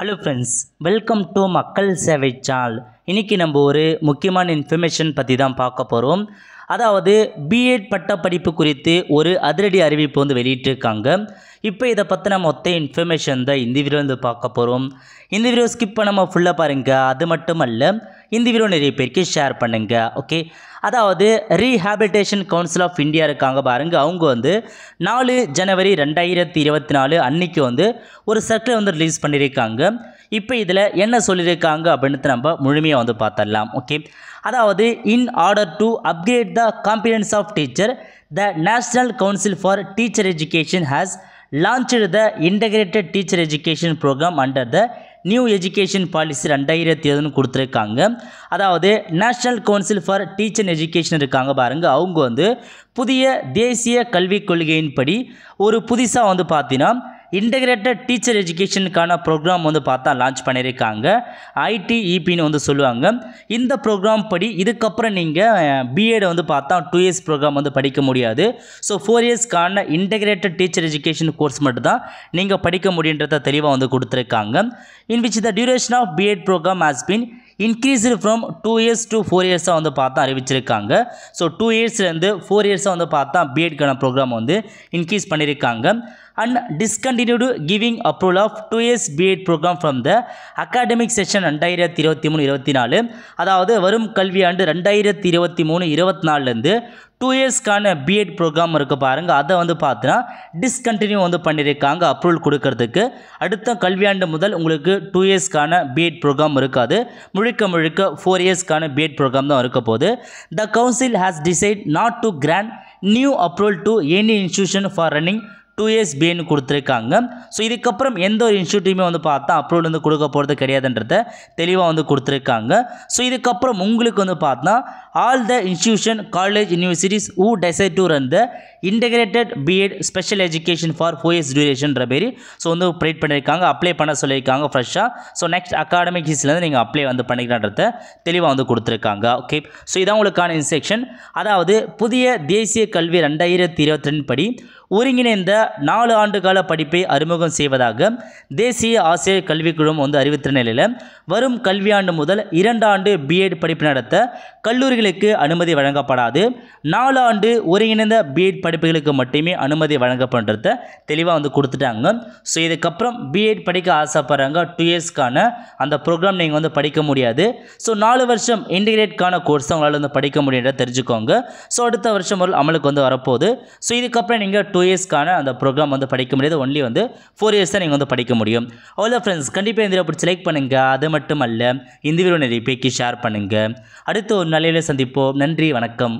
hello friends welcome to மக்கள் சேவை channel இன்றைக்கி நம்ம ஒரு முக்கியமான இன்ஃபர்மேஷன் பற்றி தான் பார்க்க போகிறோம் அதாவது பிஎட் படிப்பு குறித்து ஒரு அதிரடி அறிவிப்பு வந்து வெளியிட்டிருக்காங்க இப்போ இதை பற்றின மொத்த இன்ஃபர்மேஷன் தான் இந்த வீடியோ வந்து பார்க்க போகிறோம் இந்த வீடியோ ஸ்கிப் பண்ணாமல் ஃபுல்லாக பாருங்கள் அது மட்டும் அல்ல இந்த வீடியோ நிறைய பேருக்கு ஷேர் பண்ணுங்கள் ஓகே அதாவது ரீஹாபிலிட்டேஷன் கவுன்சில் ஆஃப் இந்தியா இருக்காங்க பாருங்கள் அவங்க வந்து நாலு ஜனவரி ரெண்டாயிரத்தி இருபத்தி நாலு அன்னைக்கு வந்து ஒரு சர்க்கிளை வந்து ரிலீஸ் பண்ணியிருக்காங்க இப்போ இதில் என்ன சொல்லியிருக்காங்க அப்படின்ட்டு நம்ம முழுமையாக வந்து பார்த்துடலாம் ஓகே அதாவது in order to upgrade the competence of teacher the national council for teacher education has launch the integrated teacher education programme under the new education policy ரெண்டாயிரத்தி ஏழுன்னு கொடுத்துருக்காங்க அதாவது national council for teacher education இருக்காங்க பாருங்கள் அவங்க வந்து புதிய தேசிய கல்விக் கொள்கையின்படி ஒரு புதுசாக வந்து பார்த்தீங்கன்னா இன்டகிரேட்டட் டீச்சர் எஜுகேஷனுக்கான ப்ரோக்ராம் வந்து பார்த்தா லான்ச் பண்ணியிருக்காங்க ஐடிஇபின்னு e வந்து சொல்லுவாங்க இந்த ப்ரோக்ராம் படி இதுக்கப்புறம் நீங்கள் பிஏட வந்து பார்த்தா டூ இயர்ஸ் ப்ரோக்ராம் வந்து படிக்க முடியாது ஸோ ஃபோர் இயர்ஸ்க்கான இன்டகிரேட்டட் டீச்சர் எஜுகேஷன் கோர்ஸ் மட்டும்தான் நீங்கள் படிக்க முடியுன்றத தெளிவாக வந்து கொடுத்துருக்காங்க in which the duration of BEd programme has been increased from two years to four இயர்ஸாக வந்து பார்த்தா அறிவிச்சிருக்காங்க ஸோ டூ இயர்ஸ்லேருந்து ஃபோர் இயர்ஸாக வந்து பார்த்தா பிஎட்கான ப்ரோக்ராம் வந்து இன்க்ரீஸ் பண்ணியிருக்காங்க and discontinued giving approval of 2S years B8 program from the academic session ரெண்டாயிரத்தி இருபத்தி மூணு இருபத்தி நாலு அதாவது வரும் கல்வியாண்டு ரெண்டாயிரத்தி இருபத்தி மூணு இருபத்தி நாலுலேருந்து டூ இயர்ஸ்க்கான பிஎட் ப்ரோக்ராம் இருக்குது பாருங்கள் அதை வந்து பார்த்தோன்னா டிஸ்கண்டினியூ வந்து பண்ணியிருக்காங்க அப்ரூவல் கொடுக்கறதுக்கு அடுத்த கல்வியாண்டு முதல் உங்களுக்கு டூ இயர்ஸ்க்கான பிஎட் ப்ரோக்ராம் இருக்காது முழுக்க முழுக்க ஃபோர் இயர்ஸ்க்கான பிஎட் ப்ரோக்ராம் தான் இருக்க போது the council has decide not to grant new approval to any institution for running two years பிஎன்னு கொடுத்துருக்காங்க ஸோ இதுக்கப்புறம் எந்த ஒரு இன்ஸ்டியூட்டையுமே வந்து பார்த்தா அப்ரூவல் வந்து கொடுக்க போகிறது கிடையாதுன்றத தெளிவாக வந்து கொடுத்துருக்காங்க ஸோ இதுக்கப்புறம் உங்களுக்கு வந்து பார்த்தா all the institution college universities who decide to run the integrated BEd special education for four years டியூரேஷன்ற மாரி ஸோ வந்து ப்ரேட் பண்ணியிருக்காங்க அப்ளை பண்ண சொல்லியிருக்காங்க ஃப்ரெஷ்ஷாக ஸோ நெக்ஸ்ட் அகாடமிக் ஹீஸ்லேருந்து நீங்கள் அப்ளை வந்து பண்ணிக்கலான்றத தெளிவாக வந்து கொடுத்துருக்காங்க ஓகே ஸோ இதான் உங்களுக்கான இன்ஸ்ட்ரக்ஷன் அதாவது புதிய தேசிய கல்வி ரெண்டாயிரத்தி இருபத்தி ரெண்டு படி ஒருங்கிணைந்த நாலு ஆண்டுகால படிப்பை அறிமுகம் செய்வதாக தேசிய ஆசிரியர் கல்விக்குழுமம் வந்து அறிவித்த நிலையில் வரும் கல்வியாண்டு முதல் இரண்டு ஆண்டு பிஎட் படிப்பு நடத்த கல்லூரிகளுக்கு அனுமதி வழங்கப்படாது நாலு ஆண்டு ஒருங்கிணைந்த பிஎட் படிப்புகளுக்கு மட்டுமே அனுமதி வழங்கப்படுறத தெளிவாக வந்து கொடுத்துட்டாங்க ஸோ இதுக்கப்புறம் பிஎட் படிக்க ஆசைப்படுறாங்க டூ இயர்ஸ்க்கான அந்த ப்ரோக்ராம் நீங்கள் வந்து படிக்க முடியாது ஸோ நாலு வருஷம் இன்டிகிரேட்கான கோர்ஸ் உங்களால் வந்து படிக்க முடியுன்ற தெரிஞ்சுக்கோங்க ஸோ அடுத்த வருஷம் அமலுக்கு வந்து வரப்போகுது ஸோ இதுக்கப்புறம் நீங்கள் டூ இயர்ஸ்க்கான அந்த ப்ரோக்ராம் வந்து படிக்க முடியாது ஒன்லி வந்து ஃபோர் இயர்ஸ் தான் நீங்கள் வந்து படிக்க முடியும் அவ்வளோ ஃப்ரெண்ட்ஸ் கண்டிப்பாக இந்த பிடிச்சி லைக் பண்ணுங்கள் அது மட்டும் அல்ல இந்த வீடியோ நிறைய பேக்கி ஷேர் பண்ணுங்கள் அடுத்து ஒரு நல்ல சந்திப்போம் நன்றி வணக்கம்